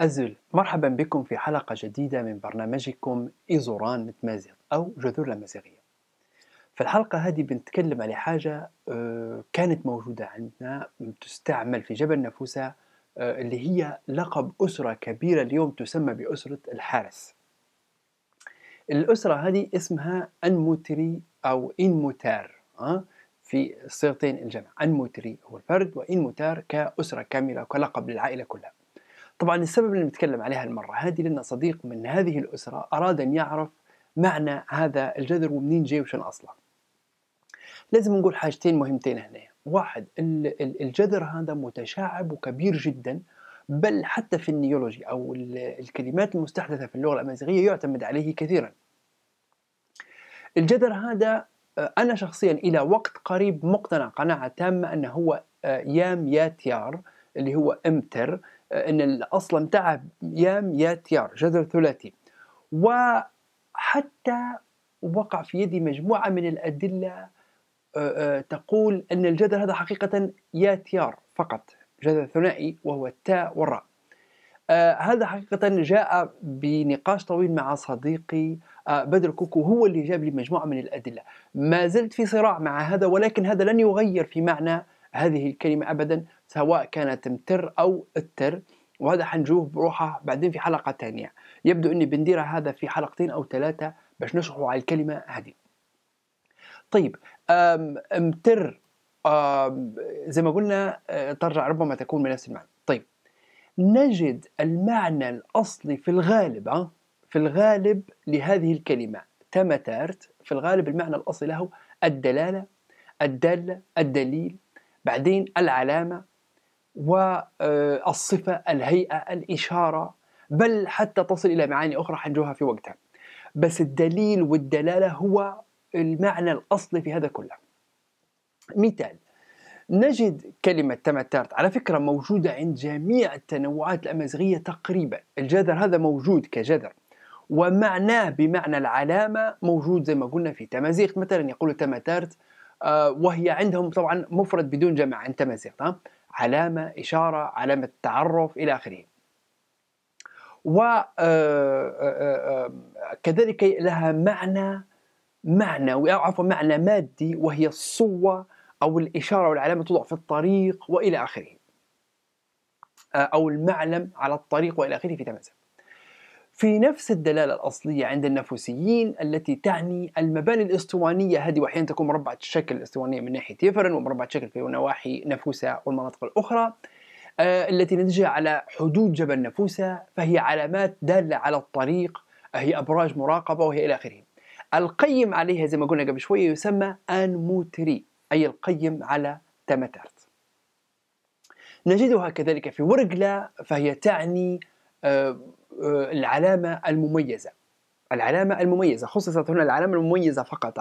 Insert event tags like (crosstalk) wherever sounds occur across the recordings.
أزل مرحبا بكم في حلقة جديدة من برنامجكم إيزوران متمازغ أو جذور لامازيغية في الحلقة هذه بنتكلم على حاجة آه، كانت موجودة عندنا تستعمل في جبل نافوسة آه، اللي هي لقب أسرة كبيرة اليوم تسمى بأسرة الحارس الأسرة هذه اسمها أنموتري أو إنموتار آه، في صيغتين الجمع أنموتري هو الفرد وإنموتار كأسرة كاملة وكلقب للعائلة كلها طبعا السبب اللي نتكلم عليها المرة هذه لأن صديق من هذه الأسرة أراد أن يعرف معنى هذا الجذر ومنين جاي وشن أصله لازم نقول حاجتين مهمتين هنا واحد الجذر هذا متشعب وكبير جدا بل حتى في النيولوجي أو الكلمات المستحدثة في اللغة الأمازيغية يعتمد عليه كثيرا الجذر هذا آه، أنا شخصيا إلى وقت قريب مقتنع قناعة تامة أنه هو آه، يام يا تيار اللي هو امتر ان الاصل متاعه يام يا تيار جذر ثلاثي وحتى وقع في يدي مجموعه من الادله آه، آه، تقول ان الجذر هذا حقيقه يا تيار فقط جذر ثنائي وهو التاء والراء آه، هذا حقيقة جاء بنقاش طويل مع صديقي بدر كوكو هو اللي جاب لي مجموعة من الأدلة ما زلت في صراع مع هذا ولكن هذا لن يغير في معنى هذه الكلمة أبدا سواء كانت متر أو التر وهذا حنجوه بروحه بعدين في حلقة تانية يبدو أني بندير هذا في حلقتين أو ثلاثة باش نشرحوا على الكلمة هذه طيب متر زي ما قلنا ترجع آه، ربما تكون بنفس المعنى طيب نجد المعنى الأصلي في الغالب في الغالب لهذه الكلمة تمترت في الغالب المعنى الأصلي له الدلالة الدالة الدليل بعدين العلامة والصفة الهيئة الإشارة بل حتى تصل إلى معاني أخرى حنجوها في وقتها بس الدليل والدلالة هو المعنى الأصلي في هذا كله مثال نجد كلمة تمترت على فكرة موجودة عند جميع التنوعات الأمازيغية تقريبا الجذر هذا موجود كجذر ومعناه بمعنى العلامة موجود زي ما قلنا في تمازيغ مثلا يقولوا تمترت آه، وهي عندهم طبعا مفرد بدون جمع عند تمازيغ تمام علامة إشارة علامة تعرف إلى آخره وكذلك آه، آه، آه، لها معنى معنى عفوا معنى مادي وهي الصوة أو الإشارة والعلامة توضع في الطريق وإلى آخره أو المعلم على الطريق وإلى آخره في تمازن في نفس الدلالة الأصلية عند النفوسيين التي تعني المباني الإسطوانية هذه وأحيانا تكون مربعة الشكل الإسطوانية من ناحية يفرن ومربعة الشكل في نواحي نفوسة والمناطق الأخرى آه، التي نتجه على حدود جبل نفوسة فهي علامات دالة على الطريق هي أبراج مراقبة وهي إلى آخره القيم عليها زي ما قلنا قبل شوية يسمى أنموتري أي القيم على تمترت نجدها كذلك في ورقلة فهي تعني آه، آه، العلامة المميزة العلامة المميزة خصصت هنا العلامة المميزة فقط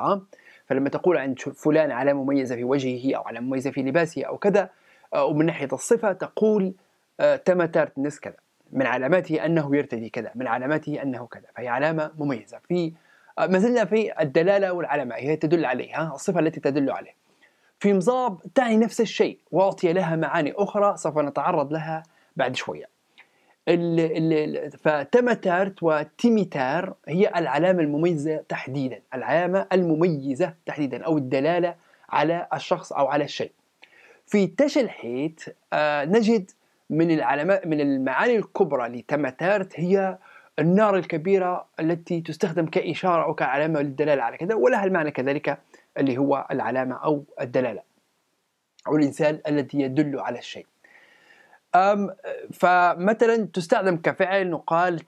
فلما تقول عن فلان علامة مميزة في وجهه أو علامة مميزة في لباسه أو كذا أو آه، من ناحية الصفة تقول آه، تم نس كذا من علاماته أنه يرتدي كذا من علاماته أنه كذا فهي علامة مميزة في ما زلنا في الدلالة والعلامة هي تدل عليها الصفة التي تدل عليه في مضاب تعني نفس الشيء وأعطي لها معاني أخرى سوف نتعرض لها بعد شوية فتمتارت وتيميتار هي العلامة المميزة تحديدا العلامة المميزة تحديدا أو الدلالة على الشخص أو على الشيء في تشلحيت آه، نجد من العلامات من المعاني الكبرى لتمتارت هي النار الكبيرة التي تستخدم كإشارة أو كعلامة للدلالة على كذا ولها المعنى كذلك اللي هو العلامة أو الدلالة أو الإنسان الذي يدل على الشيء فمثلا تستخدم كفعل نقال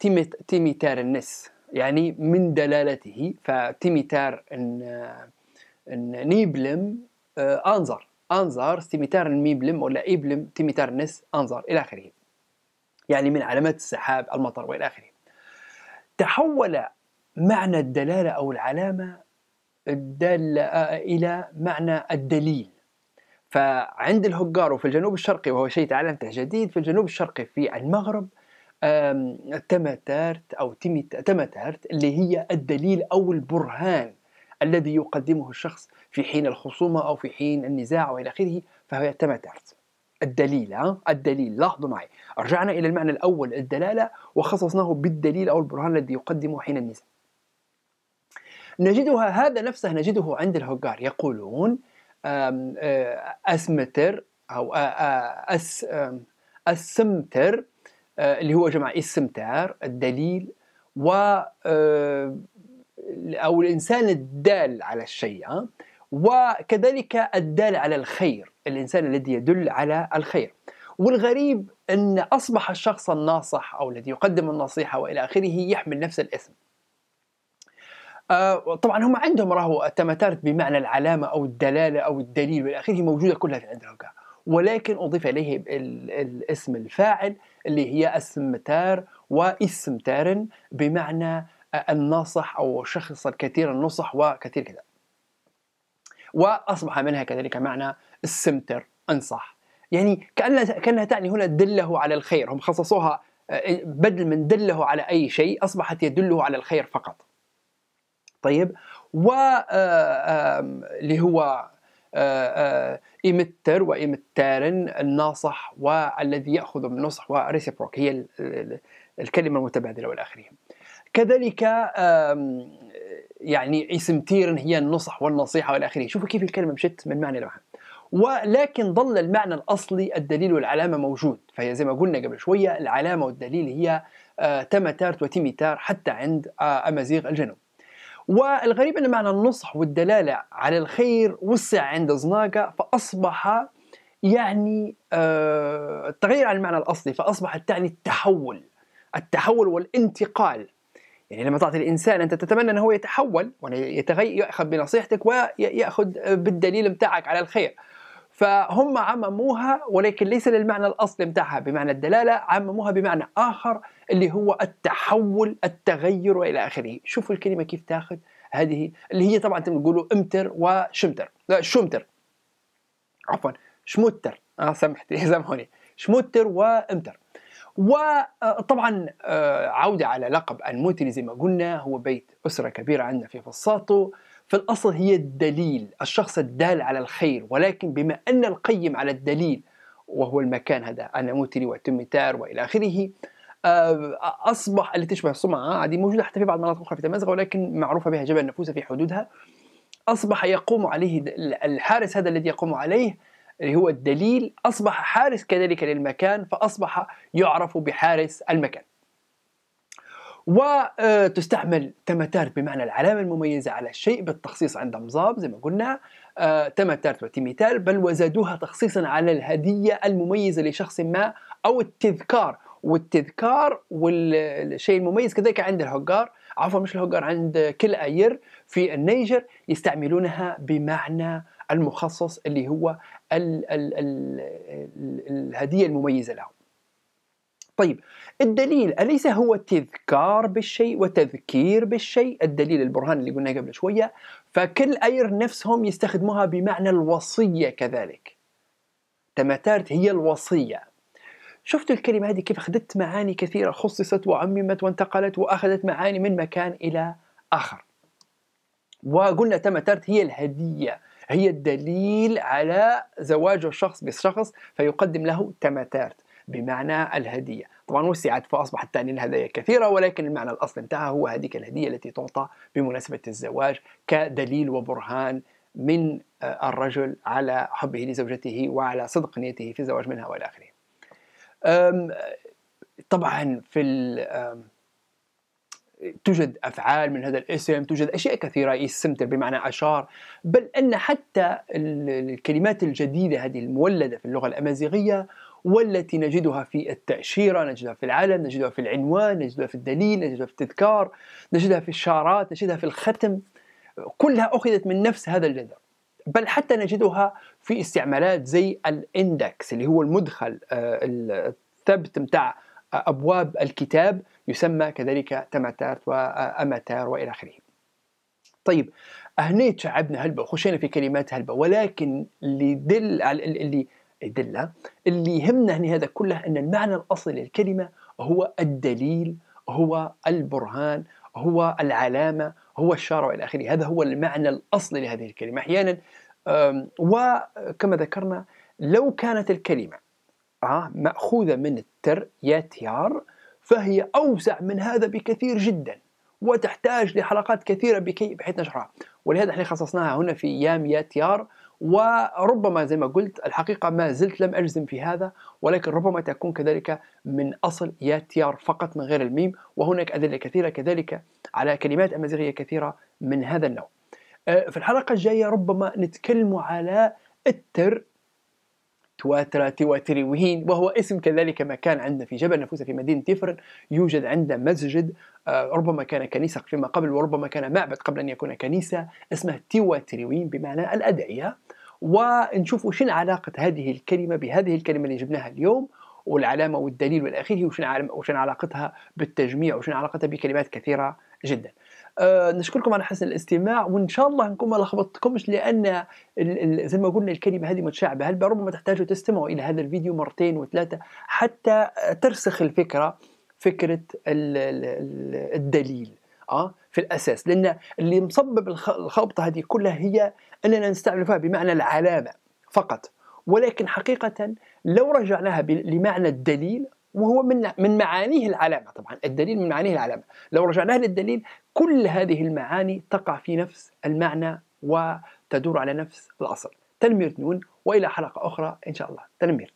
تيميتار النس يعني من دلالته فتيميتار ان ان نيبلم آه، انظر انظر تيميتار نيبلم ولا ايبلم تيميتار النس انظر الى اخره يعني من علامات السحاب المطر والى اخره تحول معنى الدلاله او العلامه الدالة آه، إلى معنى الدليل فعند الهجار وفي الجنوب الشرقي وهو شيء تعلمته جديد في الجنوب الشرقي في المغرب تمتارت أو تمتارت اللي هي الدليل أو البرهان الذي يقدمه الشخص في حين الخصومة أو في حين النزاع وإلى آخره فهي تمتارت الدليل ها؟ الدليل لاحظوا معي رجعنا إلى المعنى الأول الدلالة وخصصناه بالدليل أو البرهان الذي يقدمه حين النزاع نجدها هذا نفسه نجده عند الهجار يقولون اسمتر او اس السمتر اللي هو جمع السمتار الدليل و او الانسان الدال على الشيء وكذلك الدال على الخير الانسان الذي يدل على الخير والغريب ان اصبح الشخص الناصح او الذي يقدم النصيحه والى اخره يحمل نفس الاسم آه، طبعا هم عندهم راهو التمتارت بمعنى العلامه او الدلاله او الدليل والأخير اخره موجوده كلها في عندهم كا. ولكن اضيف اليه الاسم الفاعل اللي هي السمتار واسم تارن بمعنى الناصح او شخص الكثير النصح وكثير كذا واصبح منها كذلك معنى السمتر انصح يعني كانها كانها تعني هنا دله على الخير هم خصصوها آه، بدل من دله على اي شيء اصبحت يدله على الخير فقط طيب و آه، اللي هو إمتر آه، آه، وإمتارن الناصح والذي يأخذ من النصح وريسيبروك هي الكلمة المتبادلة والآخرية كذلك يعني اسم تيرن هي النصح والنصيحة والآخرية شوفوا كيف الكلمة مشت من معنى لمعنى ولكن ظل المعنى الأصلي الدليل والعلامة موجود فهي زي ما قلنا قبل شوية العلامة والدليل هي تمتارت وتيميتار حتى عند أمازيغ الجنوب والغريب أن معنى النصح والدلالة على الخير وسع عند زناقة فأصبح يعني آه، التغيير عن المعنى الأصلي فأصبحت تعني التحول التحول والانتقال يعني لما تعطي الانسان انت تتمنى انه هو يتحول ويتغير ياخذ بنصيحتك وياخذ بالدليل بتاعك على الخير فهم عمموها ولكن ليس للمعنى الأصلي متاعها بمعنى الدلالة عمموها بمعنى آخر اللي هو التحول التغير وإلى آخره شوفوا الكلمة كيف تاخذ هذه اللي هي طبعا تقولوا امتر وشمتر لا شمتر عفوا شمتر آه سامحتي (laughs) سامحوني شمتر وامتر وطبعا آه، آه، عودة على لقب الموتري زي ما قلنا هو بيت أسرة كبيرة عندنا في فصاته في الأصل هي الدليل الشخص الدال على الخير ولكن بما أن القيم على الدليل وهو المكان هذا أنا موتري وأتم وإلى آخره آه، أصبح التي تشبه السمعة هذه آه، موجودة حتى في بعض المناطق أخرى في تمازغ ولكن معروفة بها جبل النفوس في حدودها أصبح يقوم عليه الحارس هذا الذي يقوم عليه اللي هو الدليل أصبح حارس كذلك للمكان فأصبح يعرف بحارس المكان وتستعمل تمتارت بمعنى العلامة المميزة على الشيء بالتخصيص عند مزاب زي ما قلنا آه، تمتارت وتيميتار بل وزادوها تخصيصا على الهدية المميزة لشخص ما أو التذكار والتذكار والشيء المميز كذلك عند الهجار عفوا مش الهجار عند كل أير في النيجر يستعملونها بمعنى المخصص اللي هو الـ الـ الـ الهدية المميزة لهم طيب الدليل أليس هو تذكار بالشيء وتذكير بالشيء الدليل البرهان اللي قلناه قبل شوية فكل أير نفسهم يستخدموها بمعنى الوصية كذلك تمتارت هي الوصية شفت الكلمة هذه كيف أخذت معاني كثيرة خصصت وعممت وانتقلت وأخذت معاني من مكان إلى آخر وقلنا تمتارت هي الهدية هي الدليل على زواج الشخص بشخص فيقدم له تمتارت بمعنى الهدية طبعا وسعت فأصبح التعليل الهدايا كثيرة ولكن المعنى الأصل انتهى هو هذيك الهدية التي تعطى بمناسبة الزواج كدليل وبرهان من آه، الرجل على حبه لزوجته وعلى صدق نيته في الزواج منها والى اخره. طبعا في توجد افعال من هذا الاسم، توجد اشياء كثيره يستمتع بمعنى اشار، بل ان حتى الكلمات الجديده هذه المولده في اللغه الامازيغيه والتي نجدها في التأشيرة نجدها في العلم نجدها في العنوان نجدها في الدليل نجدها في التذكار نجدها في الشارات نجدها في الختم كلها أخذت من نفس هذا الجذر بل حتى نجدها في استعمالات زي الاندكس اللي هو المدخل آه، الثبت متاع آه، أبواب الكتاب يسمى كذلك تمتات وأمتار وإلى آخره طيب أهنيت شعبنا هلبة وخشينا في كلمات هلبة ولكن اللي دل اللي أدلة اللي يهمنا هنا هذا كله أن المعنى الأصلي للكلمة هو الدليل هو البرهان هو العلامة هو الشارع إلى آخره هذا هو المعنى الأصلي لهذه الكلمة أحيانا وكما ذكرنا لو كانت الكلمة آه، مأخوذة من التر ياتيار فهي أوسع من هذا بكثير جدا وتحتاج لحلقات كثيرة بكي بحيث نشرها ولهذا احنا خصصناها هنا في يام ياتيار وربما زي ما قلت الحقيقة ما زلت لم أجزم في هذا ولكن ربما تكون كذلك من أصل يا تيار فقط من غير الميم وهناك أدلة كثيرة كذلك على كلمات أمازيغية كثيرة من هذا النوع أه، في الحلقة الجاية ربما نتكلم على التر تواترة تواتريويين وهو اسم كذلك ما كان عندنا في جبل نفوس في مدينة تيفرن يوجد عندنا مسجد آه، ربما كان كنيسة فيما قبل وربما كان معبد قبل أن يكون كنيسة اسمه تواتريويين بمعنى الأدعية ونشوفوا شنو علاقة هذه الكلمة بهذه الكلمة اللي جبناها اليوم والعلامة والدليل والأخير وشن علاقتها بالتجميع وشن علاقتها بكلمات كثيرة جدا أه نشكركم على حسن الاستماع وان شاء الله نكون ما لخبطتكمش لان زي ما قلنا الكلمه هذه متشعبه هل ربما تحتاجوا تستمعوا الى هذا الفيديو مرتين وثلاثه حتى ترسخ الفكره فكره الدليل اه في الاساس لان اللي مسبب الخلطه هذه كلها هي اننا نستعملها بمعنى العلامه فقط ولكن حقيقه لو رجعناها لمعنى الدليل وهو من من معانيه العلامة طبعا الدليل من معانيه العلامة لو رجعناه للدليل كل هذه المعاني تقع في نفس المعنى وتدور على نفس الأصل تنمير نون وإلى حلقة أخرى إن شاء الله تنمير